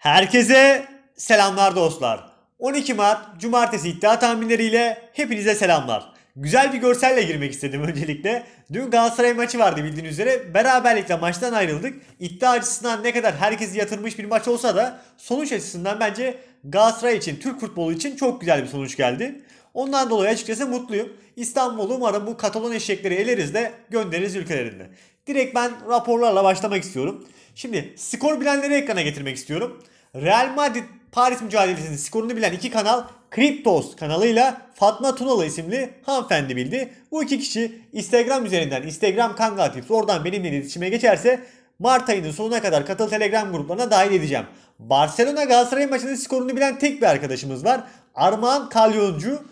Herkese selamlar dostlar. 12 Mart Cumartesi iddia tahminleriyle hepinize selamlar. Güzel bir görselle girmek istedim öncelikle. Dün Galatasaray maçı vardı bildiğiniz üzere. Beraberlikle maçtan ayrıldık. İddia açısından ne kadar herkesi yatırmış bir maç olsa da sonuç açısından bence Galatasaray için, Türk futbolu için çok güzel bir sonuç geldi. Ondan dolayı açıkçası mutluyum. İstanbul'u umarım bu Katalon eşekleri eleriz de göndeririz ülkelerinde. Direkt ben raporlarla başlamak istiyorum. Şimdi skor bilenleri ekrana getirmek istiyorum. Real Madrid Paris mücadelesinin skorunu bilen iki kanal Kriptos kanalıyla Fatma Tunalı isimli hanımefendi bildi. Bu iki kişi Instagram üzerinden Instagram Kanga Tips oradan benimle iletişime geçerse Mart ayının sonuna kadar katıl Telegram gruplarına dahil edeceğim. Barcelona Galatasaray maçının skorunu bilen tek bir arkadaşımız var. Armağan Kalyoncu.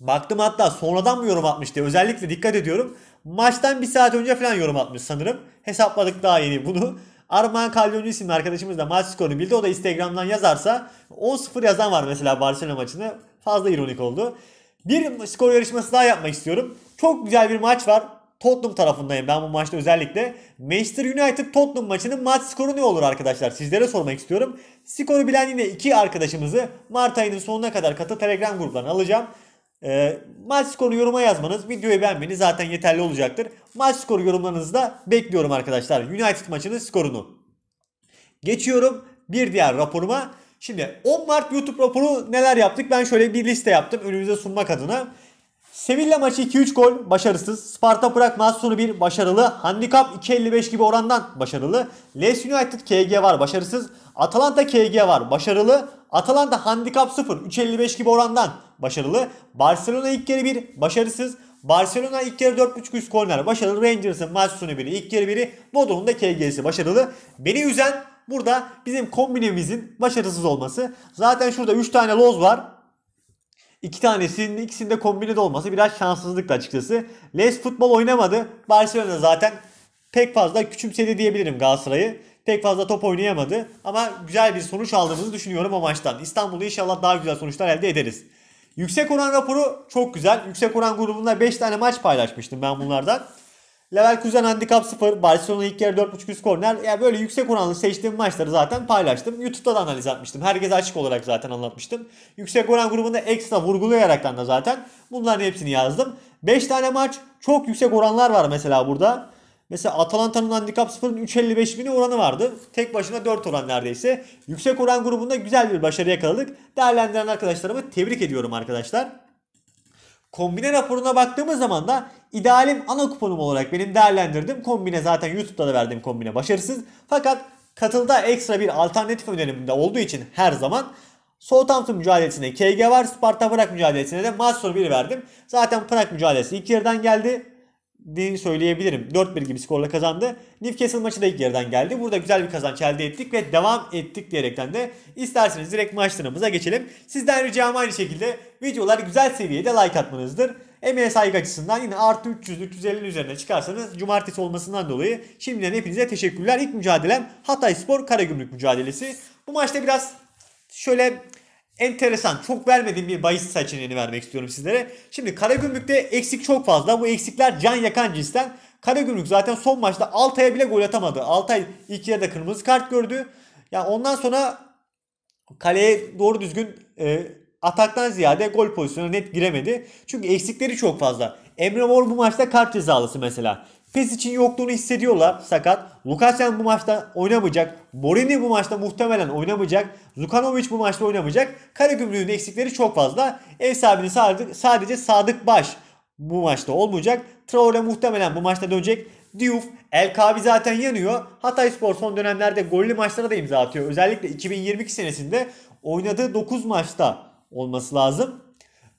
Baktım hatta sonradan mı yorum atmıştı. özellikle dikkat ediyorum. Maçtan bir saat önce falan yorum atmış sanırım. Hesapladık daha yeni bunu. Arman Kalyoncu isimli arkadaşımız da maç skorunu bildi. O da Instagram'dan yazarsa 10-0 yazan var mesela Barcelona maçını. Fazla ironik oldu. Bir skor yarışması daha yapmak istiyorum. Çok güzel bir maç var. Tottenham tarafındayım ben bu maçta özellikle. Manchester United Tottenham maçının maç skoru ne olur arkadaşlar? Sizlere sormak istiyorum. Skoru bilen yine iki arkadaşımızı Mart ayının sonuna kadar katı Telegram gruplarına alacağım. E, maç skoru yoruma yazmanız, videoyu beğenmeniz zaten yeterli olacaktır. Maç skoru yorumlarınızı da bekliyorum arkadaşlar. United maçının skorunu. Geçiyorum bir diğer raporuma. Şimdi 10 Mart YouTube raporu neler yaptık? Ben şöyle bir liste yaptım önümüze sunmak adına. Sevilla maçı 2-3 gol başarısız. Sparta Prag maç sonu 1 başarılı. Handikap 2.55 gibi orandan başarılı. Leeds United KG var başarısız. Atalanta KG var başarılı. Atalanta Handikap 0 3.55 gibi orandan başarılı. Barcelona ilk yarı bir başarısız. Barcelona ilk yarı 4.5 üst korner başarılı. Rangers'ın maç sonu biri ilk yarı biri. Modon'un da KG'si başarılı. Beni üzen burada bizim kombinemizin başarısız olması. Zaten şurada 3 tane loz var. İki tanesinin ikisinde kombinede olması biraz şanssızlıktı açıkçası. Les futbol oynamadı. Barcelona zaten pek fazla küçümsedi diyebilirim Galatasaray'ı. Pek fazla top oynayamadı ama güzel bir sonuç aldığımızı düşünüyorum o maçtan. İstanbul'da inşallah daha güzel sonuçlar elde ederiz. Yüksek oran raporu çok güzel. Yüksek oran grubunda 5 tane maç paylaşmıştım ben bunlardan. Leverkusen handicap 0, Barcelona ilk yarı 4.5 üst korner. Ya yani böyle yüksek oranlı seçtiğim maçları zaten paylaştım. YouTube'da da analiz atmıştım. Herkese açık olarak zaten anlatmıştım. Yüksek oran grubunda ekstra vurgulayarak da zaten bunların hepsini yazdım. 5 tane maç çok yüksek oranlar var mesela burada. Mesela Atalanta'nın handikap 0'ın 3.55 bini oranı vardı. Tek başına 4 oran neredeyse. Yüksek oran grubunda güzel bir başarı yakaladık. Değerlendiren arkadaşlarımı tebrik ediyorum arkadaşlar. Kombine raporuna baktığımız zaman da idealim ana kuponum olarak benim değerlendirdim. Kombine zaten YouTube'da da verdiğim kombine başarısız. Fakat katılda ekstra bir alternatif önerimde olduğu için her zaman Southampton mücadelesine KG var. Sparta Prag mücadelesine de maç sonu 1 verdim. Zaten Prag mücadelesi ilk yerden geldi di söyleyebilirim. 4-1 gibi skorla kazandı. Newcastle maçı da ilk yerden geldi. Burada güzel bir kazanç elde ettik ve devam ettik diyerekten de isterseniz direkt maçlarımıza geçelim. Sizden ricam aynı şekilde videolar güzel seviyede like atmanızdır. Emeğe saygı açısından yine artı 300 350 üzerine çıkarsanız cumartesi olmasından dolayı şimdiden hepinize teşekkürler. İlk mücadelem Hatay Spor Karagümrük mücadelesi. Bu maçta biraz şöyle enteresan çok vermediğim bir bahis seçeneğini vermek istiyorum sizlere. Şimdi Karagümrük'te eksik çok fazla. Bu eksikler can yakan cinsten. Karagümrük zaten son maçta Altay'a bile gol atamadı. Altay ilk yarıda kırmızı kart gördü. Ya yani ondan sonra kaleye doğru düzgün e, ataktan ziyade gol pozisyonuna net giremedi. Çünkü eksikleri çok fazla. Emre Mor bu maçta kart cezalısı mesela. Pes için yokluğunu hissediyorlar sakat. Lukasen bu maçta oynamayacak. Borini bu maçta muhtemelen oynamayacak. Zukanovic bu maçta oynamayacak. Karagümrük'ün eksikleri çok fazla. Ev sahibini sadık, sadece Sadık Baş bu maçta olmayacak. Traore muhtemelen bu maçta dönecek. Diouf, El Kavi zaten yanıyor. Hatay Spor son dönemlerde gollü maçlara da imza atıyor. Özellikle 2022 senesinde oynadığı 9 maçta olması lazım.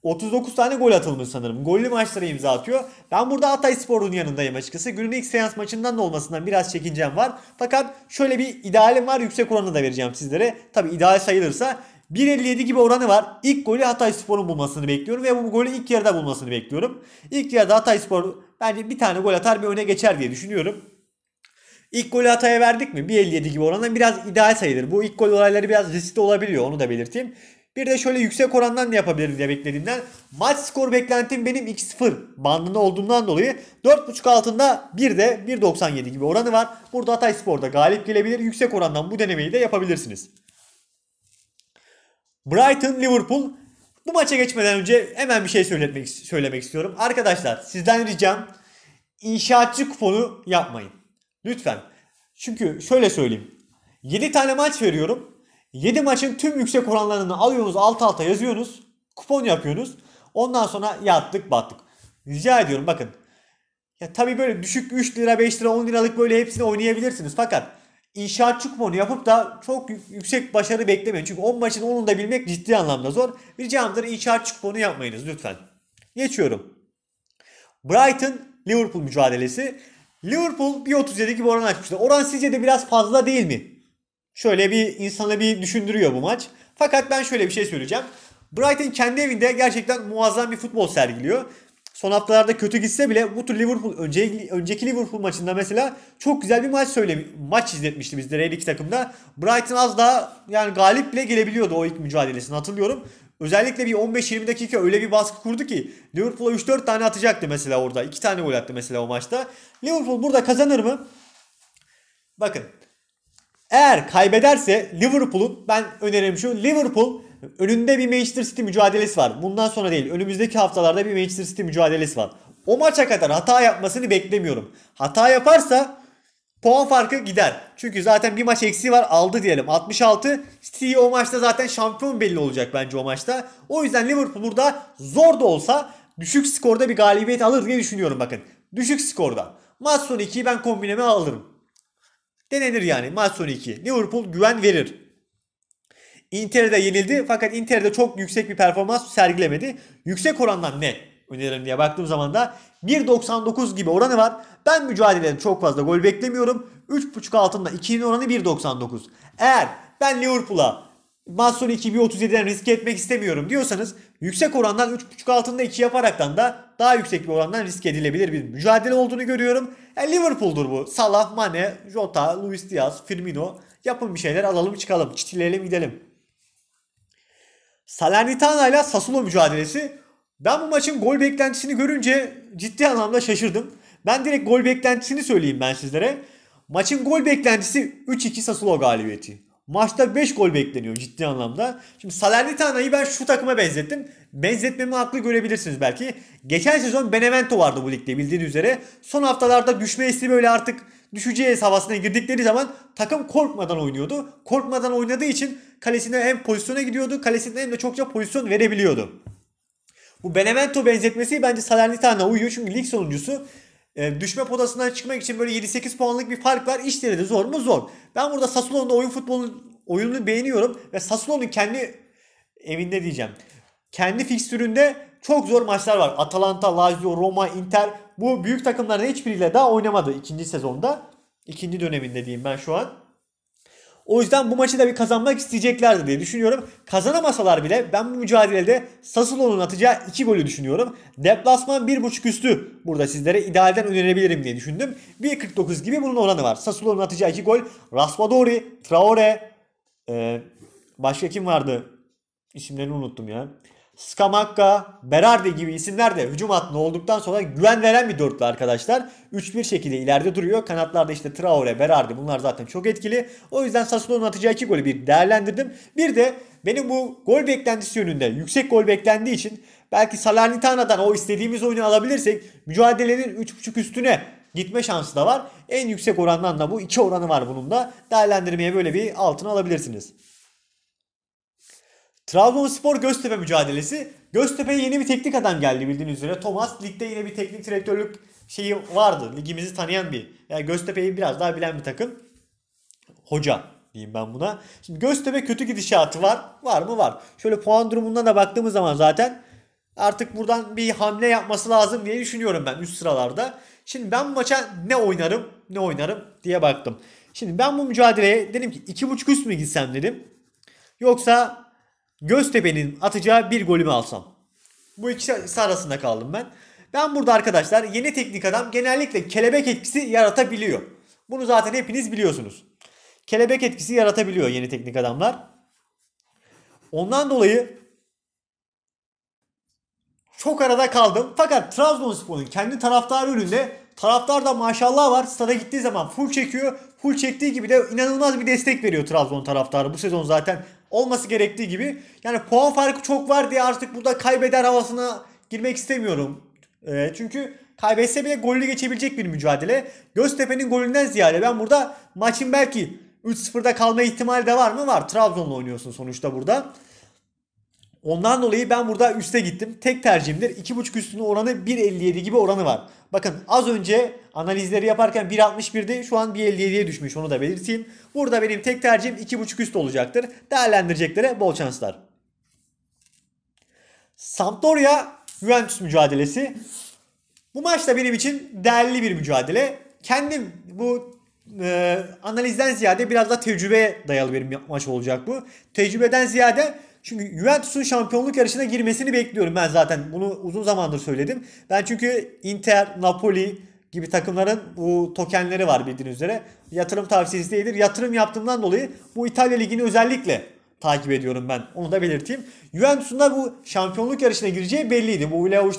39 tane gol atılmış sanırım. Gollü maçlara imza atıyor. Ben burada Hatay Spor'un yanındayım açıkçası. Günün ilk seans maçından da olmasından biraz çekincem var. Fakat şöyle bir idealim var. Yüksek oranı da vereceğim sizlere. Tabi ideal sayılırsa 1.57 gibi oranı var. İlk golü Hatay Spor'un bulmasını bekliyorum ve bu golü ilk yarıda bulmasını bekliyorum. İlk yarıda Hatay Spor bence bir tane gol atar bir öne geçer diye düşünüyorum. İlk golü Hatay'a verdik mi? 1.57 gibi oranla biraz ideal sayılır. Bu ilk gol olayları biraz riskli olabiliyor onu da belirteyim. Bir de şöyle yüksek orandan ne yapabilirim diye beklediğimden maç skor beklentim benim 2-0 bandında olduğundan dolayı 4.5 altında bir de 1.97 gibi oranı var. Burada Hatay Spor'da galip gelebilir. Yüksek orandan bu denemeyi de yapabilirsiniz. Brighton Liverpool bu maça geçmeden önce hemen bir şey söylemek, söylemek istiyorum. Arkadaşlar sizden ricam inşaatçı kuponu yapmayın. Lütfen. Çünkü şöyle söyleyeyim. 7 tane maç veriyorum. 7 maçın tüm yüksek oranlarını alıyorsunuz alt alta yazıyorsunuz. Kupon yapıyorsunuz. Ondan sonra yattık battık. Rica ediyorum bakın. Ya tabii böyle düşük 3 lira 5 lira 10 liralık böyle hepsini oynayabilirsiniz. Fakat inşaatçı kuponu yapıp da çok yüksek başarı beklemeyin. Çünkü 10 maçın 10'unu da bilmek ciddi anlamda zor. Ricamdır inşaatçı kuponu yapmayınız lütfen. Geçiyorum. Brighton Liverpool mücadelesi. Liverpool 1.37 gibi oran açmıştı. Oran sizce de biraz fazla değil mi? Şöyle bir insana bir düşündürüyor bu maç. Fakat ben şöyle bir şey söyleyeceğim. Brighton kendi evinde gerçekten muazzam bir futbol sergiliyor. Son haftalarda kötü gitse bile bu tür Liverpool önce, önceki Liverpool maçında mesela çok güzel bir maç söyle maç izletmişti bizde her iki takımda. Brighton az daha yani galip bile gelebiliyordu o ilk mücadelesini hatırlıyorum. Özellikle bir 15-20 dakika öyle bir baskı kurdu ki Liverpool'a 3-4 tane atacaktı mesela orada. 2 tane gol attı mesela o maçta. Liverpool burada kazanır mı? Bakın eğer kaybederse Liverpool'un ben önerim şu Liverpool önünde bir Manchester City mücadelesi var. Bundan sonra değil önümüzdeki haftalarda bir Manchester City mücadelesi var. O maça kadar hata yapmasını beklemiyorum. Hata yaparsa puan farkı gider. Çünkü zaten bir maç eksiği var aldı diyelim 66. City o maçta zaten şampiyon belli olacak bence o maçta. O yüzden Liverpool burada zor da olsa düşük skorda bir galibiyet alır diye düşünüyorum bakın. Düşük skorda. Maç sonu 2'yi ben kombineme alırım. Denenir yani maç sonu 2. Liverpool güven verir. Inter'e yenildi fakat Inter'de çok yüksek bir performans sergilemedi. Yüksek orandan ne öneririm diye baktığım zaman da 1.99 gibi oranı var. Ben mücadeleden çok fazla gol beklemiyorum. 3.5 altında 2'nin oranı 1.99. Eğer ben Liverpool'a 2 Mahsul 37'den riske etmek istemiyorum diyorsanız yüksek orandan 3.5 altında 2 yaparaktan da daha yüksek bir orandan risk edilebilir bir mücadele olduğunu görüyorum. Yani e, Liverpool'dur bu. Salah, Mane, Jota, Luis Diaz, Firmino yapın bir şeyler alalım çıkalım çitileyelim gidelim. Salernitana ile Sassuolo mücadelesi. Ben bu maçın gol beklentisini görünce ciddi anlamda şaşırdım. Ben direkt gol beklentisini söyleyeyim ben sizlere. Maçın gol beklentisi 3-2 Sassuolo galibiyeti. Maçta 5 gol bekleniyor ciddi anlamda. Şimdi Salernitana'yı ben şu takıma benzettim. Benzetmemi haklı görebilirsiniz belki. Geçen sezon Benevento vardı bu ligde bildiğiniz üzere. Son haftalarda düşme hissi böyle artık düşeceğiz havasına girdikleri zaman takım korkmadan oynuyordu. Korkmadan oynadığı için kalesine hem pozisyona gidiyordu kalesine hem de çokça pozisyon verebiliyordu. Bu Benevento benzetmesi bence Salernitana uyuyor çünkü lig sonuncusu ee, düşme potasından çıkmak için böyle 7-8 puanlık bir fark var. İşleri de zor mu? Zor. Ben burada Sassuolo'nun oyun futbolunu oyununu beğeniyorum ve Sassuolo'nun kendi evinde diyeceğim. Kendi fikstüründe çok zor maçlar var. Atalanta, Lazio, Roma, Inter bu büyük takımların hiçbiriyle daha oynamadı ikinci sezonda. ikinci döneminde diyeyim ben şu an. O yüzden bu maçı da bir kazanmak isteyeceklerdi diye düşünüyorum. Kazanamasalar bile ben bu mücadelede Sassuolo'nun atacağı 2 golü düşünüyorum. Deplasman 1.5 üstü burada sizlere idealden önerebilirim diye düşündüm. 1.49 gibi bunun oranı var. Sassuolo'nun atacağı 2 gol. Raspadori, Traore, ee, başka kim vardı? İsimlerini unuttum ya. Skamakka, Berardi gibi isimler de hücum hattında olduktan sonra güven veren bir dörtlü arkadaşlar. 3-1 şekilde ileride duruyor. Kanatlarda işte Traore, Berardi bunlar zaten çok etkili. O yüzden Sassuolo'nun atacağı iki golü bir değerlendirdim. Bir de benim bu gol beklentisi yönünde yüksek gol beklendiği için belki Salernitana'dan o istediğimiz oyunu alabilirsek mücadelenin 3.5 üstüne gitme şansı da var. En yüksek orandan da bu iki oranı var bunun da. Değerlendirmeye böyle bir altına alabilirsiniz. Trabzonspor Göztepe mücadelesi. Göztepe'ye yeni bir teknik adam geldi bildiğiniz üzere. Thomas ligde yine bir teknik direktörlük şeyi vardı. Ligimizi tanıyan bir. Yani Göztepe'yi biraz daha bilen bir takım. Hoca diyeyim ben buna. Şimdi Göztepe kötü gidişatı var. Var mı? Var. Şöyle puan durumundan da baktığımız zaman zaten artık buradan bir hamle yapması lazım diye düşünüyorum ben üst sıralarda. Şimdi ben maça ne oynarım ne oynarım diye baktım. Şimdi ben bu mücadeleye dedim ki 2.5 üst mü gitsem dedim. Yoksa Göztepe'nin atacağı bir golü mü alsam? Bu ikisi arasında kaldım ben. Ben burada arkadaşlar yeni teknik adam genellikle kelebek etkisi yaratabiliyor. Bunu zaten hepiniz biliyorsunuz. Kelebek etkisi yaratabiliyor yeni teknik adamlar. Ondan dolayı çok arada kaldım. Fakat Trabzonspor'un kendi taraftarı önünde taraftar da maşallah var. Stada gittiği zaman full çekiyor. Full çektiği gibi de inanılmaz bir destek veriyor Trabzon taraftarı. Bu sezon zaten olması gerektiği gibi. Yani puan farkı çok var diye artık burada kaybeder havasına girmek istemiyorum. E, çünkü kaybetse bile golü geçebilecek bir mücadele. Göztepe'nin golünden ziyade ben burada maçın belki 3-0'da kalma ihtimali de var mı? Var. Trabzon'la oynuyorsun sonuçta burada. Ondan dolayı ben burada üste gittim. Tek tercihimdir. 2.5 üstünün oranı 1.57 gibi oranı var. Bakın az önce analizleri yaparken 1.61'di. Şu an 1.57'ye düşmüş. Onu da belirteyim. Burada benim tek tercihim 2.5 üst olacaktır. Değerlendireceklere bol şanslar. Sampdoria Juventus mücadelesi. Bu maçta benim için değerli bir mücadele. Kendim bu e, analizden ziyade biraz da tecrübeye dayalı bir maç olacak bu. Tecrübeden ziyade çünkü Juventus'un şampiyonluk yarışına girmesini bekliyorum ben zaten. Bunu uzun zamandır söyledim. Ben çünkü Inter, Napoli gibi takımların bu tokenleri var bildiğiniz üzere. Yatırım tavsiyesi değildir. Yatırım yaptığımdan dolayı bu İtalya Ligi'ni özellikle takip ediyorum ben. Onu da belirteyim. Juventus'un da bu şampiyonluk yarışına gireceği belliydi. Bu Leo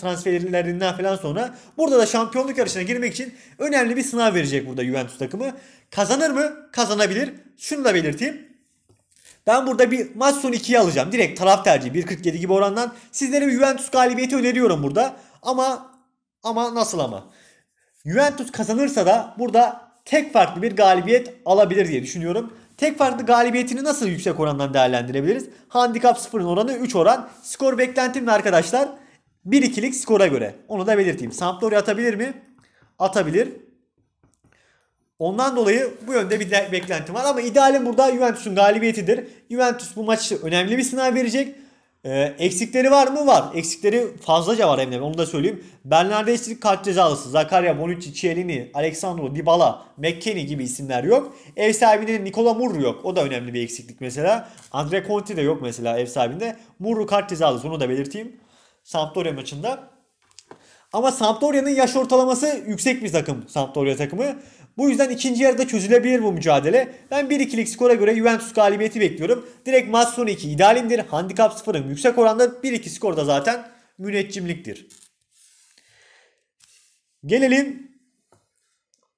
transferlerinden falan sonra. Burada da şampiyonluk yarışına girmek için önemli bir sınav verecek burada Juventus takımı. Kazanır mı? Kazanabilir. Şunu da belirteyim. Ben burada bir maç sonu 2'yi alacağım. Direkt taraf tercihi 1.47 gibi orandan. Sizlere bir Juventus galibiyeti öneriyorum burada. Ama ama nasıl ama? Juventus kazanırsa da burada tek farklı bir galibiyet alabilir diye düşünüyorum. Tek farklı galibiyetini nasıl yüksek orandan değerlendirebiliriz? Handikap 0'ın oranı 3 oran. Skor beklentim arkadaşlar? 1-2'lik skora göre. Onu da belirteyim. Sampdoria atabilir mi? Atabilir. Ondan dolayı bu yönde bir beklentim var ama idealim burada Juventus'un galibiyetidir. Juventus bu maçı önemli bir sınav verecek. E, eksikleri var mı? Var. Eksikleri fazlaca var hem de onu da söyleyeyim. Bernardeschi kart cezalısı. Zakaria, Bonucci, Chiellini, Alexandro, Dybala, McKennie gibi isimler yok. Ev sahibinde Nikola Murru yok. O da önemli bir eksiklik mesela. Andre Conti de yok mesela ev sahibinde. Murru kart cezalısı onu da belirteyim. Sampdoria maçında. Ama Sampdoria'nın yaş ortalaması yüksek bir takım Sampdoria takımı. Bu yüzden ikinci yarıda çözülebilir bu mücadele. Ben 1-2'lik skora göre Juventus galibiyeti bekliyorum. Direkt maç sonu 2 idealimdir. Handikap 0'ın yüksek oranda 1-2 skorda zaten müneccimliktir. Gelelim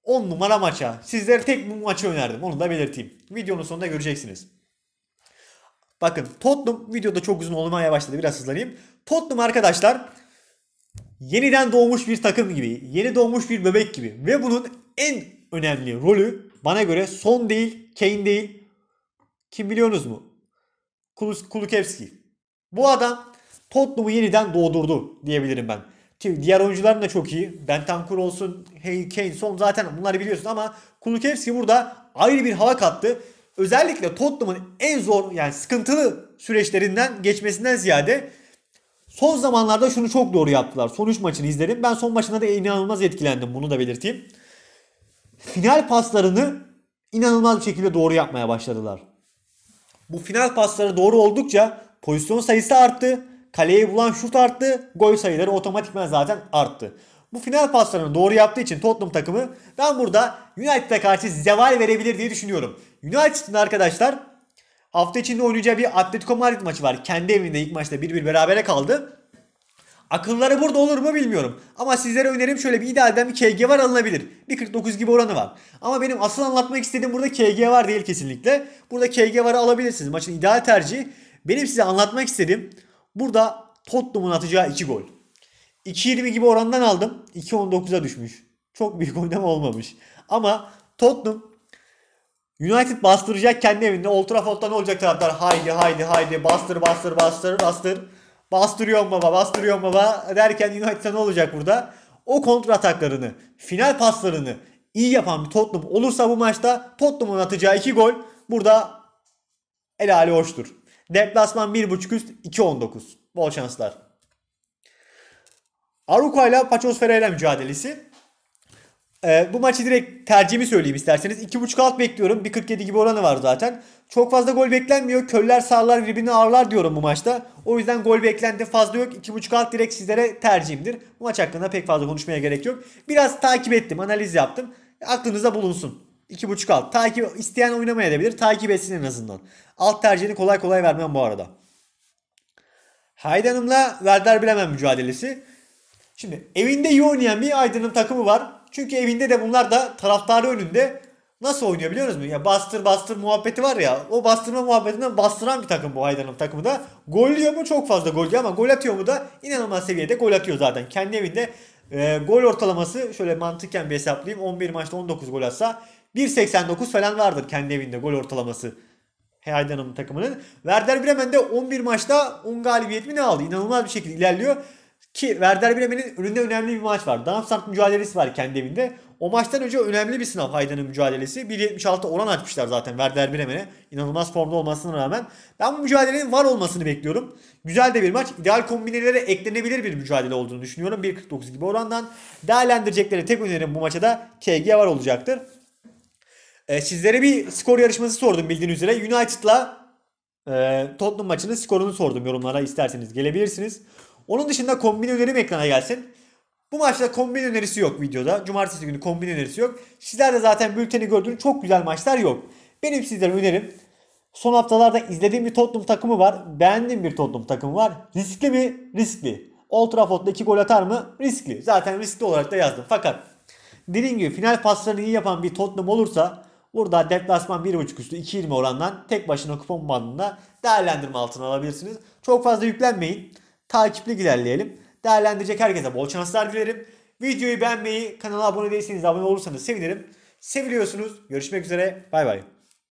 10 numara maça. Sizlere tek bu maçı önerdim. Onu da belirteyim. Videonun sonunda göreceksiniz. Bakın Tottenham videoda çok uzun olmaya başladı. Biraz hızlanayım. Tottenham arkadaşlar yeniden doğmuş bir takım gibi. Yeni doğmuş bir bebek gibi. Ve bunun en önemli rolü bana göre Son değil, Kane değil. Kim biliyorsunuz mu? Kulus, Kulukevski. Bu adam Tottenham'ı yeniden doğdurdu diyebilirim ben. Ki diğer oyuncuların da çok iyi. Bentancur olsun, Hey Kane son zaten bunları biliyorsun ama Kulukevski burada ayrı bir hava kattı. Özellikle Tottenham'ın en zor yani sıkıntılı süreçlerinden geçmesinden ziyade son zamanlarda şunu çok doğru yaptılar. Son 3 maçını izledim. Ben son maçında da inanılmaz etkilendim. Bunu da belirteyim final paslarını inanılmaz bir şekilde doğru yapmaya başladılar. Bu final pasları doğru oldukça pozisyon sayısı arttı. Kaleyi bulan şut arttı. Gol sayıları otomatikman zaten arttı. Bu final paslarını doğru yaptığı için Tottenham takımı ben burada United'a karşı zeval verebilir diye düşünüyorum. United'ın arkadaşlar hafta içinde oynayacağı bir Atletico Madrid maçı var. Kendi evinde ilk maçta 1-1 berabere kaldı. Akılları burada olur mu bilmiyorum. Ama sizlere önerim şöyle bir idealden bir KG var alınabilir. Bir 49 gibi oranı var. Ama benim asıl anlatmak istediğim burada KG var değil kesinlikle. Burada KG varı alabilirsiniz. Maçın ideal tercihi. Benim size anlatmak istediğim burada Tottenham'ın atacağı 2 gol. 2.20 gibi orandan aldım. 2.19'a düşmüş. Çok büyük oynama olmamış. Ama Tottenham United bastıracak kendi evinde. Old Trafford'da ne olacak taraftar? Haydi haydi haydi bastır bastır bastır bastır. Bastırıyorum baba bastırıyorum baba derken United'a ne olacak burada? O kontra ataklarını, final paslarını iyi yapan bir Tottenham olursa bu maçta Tottenham'ın atacağı 2 gol burada el hali hoştur. Deplasman 1.5 üst 2.19. Bol şanslar. Aruka ile Pachos Ferreira mücadelesi. Ee, bu maçı direkt tercihimi söyleyeyim isterseniz. 2.5 alt bekliyorum. 1.47 gibi oranı var zaten. Çok fazla gol beklenmiyor. Köller sağlar ribini ağırlar diyorum bu maçta. O yüzden gol beklenti fazla yok. 2.5 alt direkt sizlere tercihimdir. Bu maç hakkında pek fazla konuşmaya gerek yok. Biraz takip ettim. Analiz yaptım. Aklınıza bulunsun. 2.5 alt. Takip isteyen oynamaya edebilir. Takip etsin en azından. Alt tercihini kolay kolay vermem bu arada. Haydan'ımla Verder Bilemem mücadelesi. Şimdi evinde iyi oynayan bir Aydın'ın takımı var. Çünkü evinde de bunlar da taraftarı önünde nasıl oynuyor biliyor musunuz? Ya bastır bastır muhabbeti var ya. O bastırma muhabbetinden bastıran bir takım bu Haydar'ın takımı da. Gollüyor mu? Çok fazla gol ama gol atıyor mu da inanılmaz seviyede gol atıyor zaten. Kendi evinde e, gol ortalaması şöyle mantıken bir hesaplayayım. 11 maçta 19 gol atsa 1.89 falan vardır kendi evinde gol ortalaması. Haydar'ın takımının. Werder Bremen de 11 maçta 10 galibiyet mi ne aldı? İnanılmaz bir şekilde ilerliyor. Ki Werder Bremen'in önünde önemli bir maç var. Darmstadt mücadelesi var kendi evinde. O maçtan önce önemli bir sınav Haydan'ın mücadelesi. 1.76 oran açmışlar zaten Werder Bremen'e. İnanılmaz formda olmasına rağmen. Ben bu mücadelenin var olmasını bekliyorum. Güzel de bir maç. İdeal kombinelere eklenebilir bir mücadele olduğunu düşünüyorum. 1.49 gibi orandan. Değerlendirecekleri tek önerim bu maçta da KG var olacaktır. E, sizlere bir skor yarışması sordum bildiğiniz üzere. United'la e, Tottenham maçının skorunu sordum yorumlara isterseniz gelebilirsiniz. Onun dışında kombin önerim ekrana gelsin. Bu maçta kombin önerisi yok videoda. Cumartesi günü kombin önerisi yok. Sizler de zaten bülteni gördüğünüz çok güzel maçlar yok. Benim sizlere önerim son haftalarda izlediğim bir Tottenham takımı var. Beğendiğim bir Tottenham takımı var. Riskli mi? Riskli. Old Trafford'da 2 gol atar mı? Riskli. Zaten riskli olarak da yazdım. Fakat dediğim gibi final paslarını iyi yapan bir Tottenham olursa burada deplasman 1.5 üstü 2.20 orandan tek başına kupon bandında değerlendirme altına alabilirsiniz. Çok fazla yüklenmeyin takipli ilerleyelim. Değerlendirecek herkese bol şanslar dilerim. Videoyu beğenmeyi, kanala abone değilseniz abone olursanız sevinirim. Seviliyorsunuz. Görüşmek üzere. Bay bay.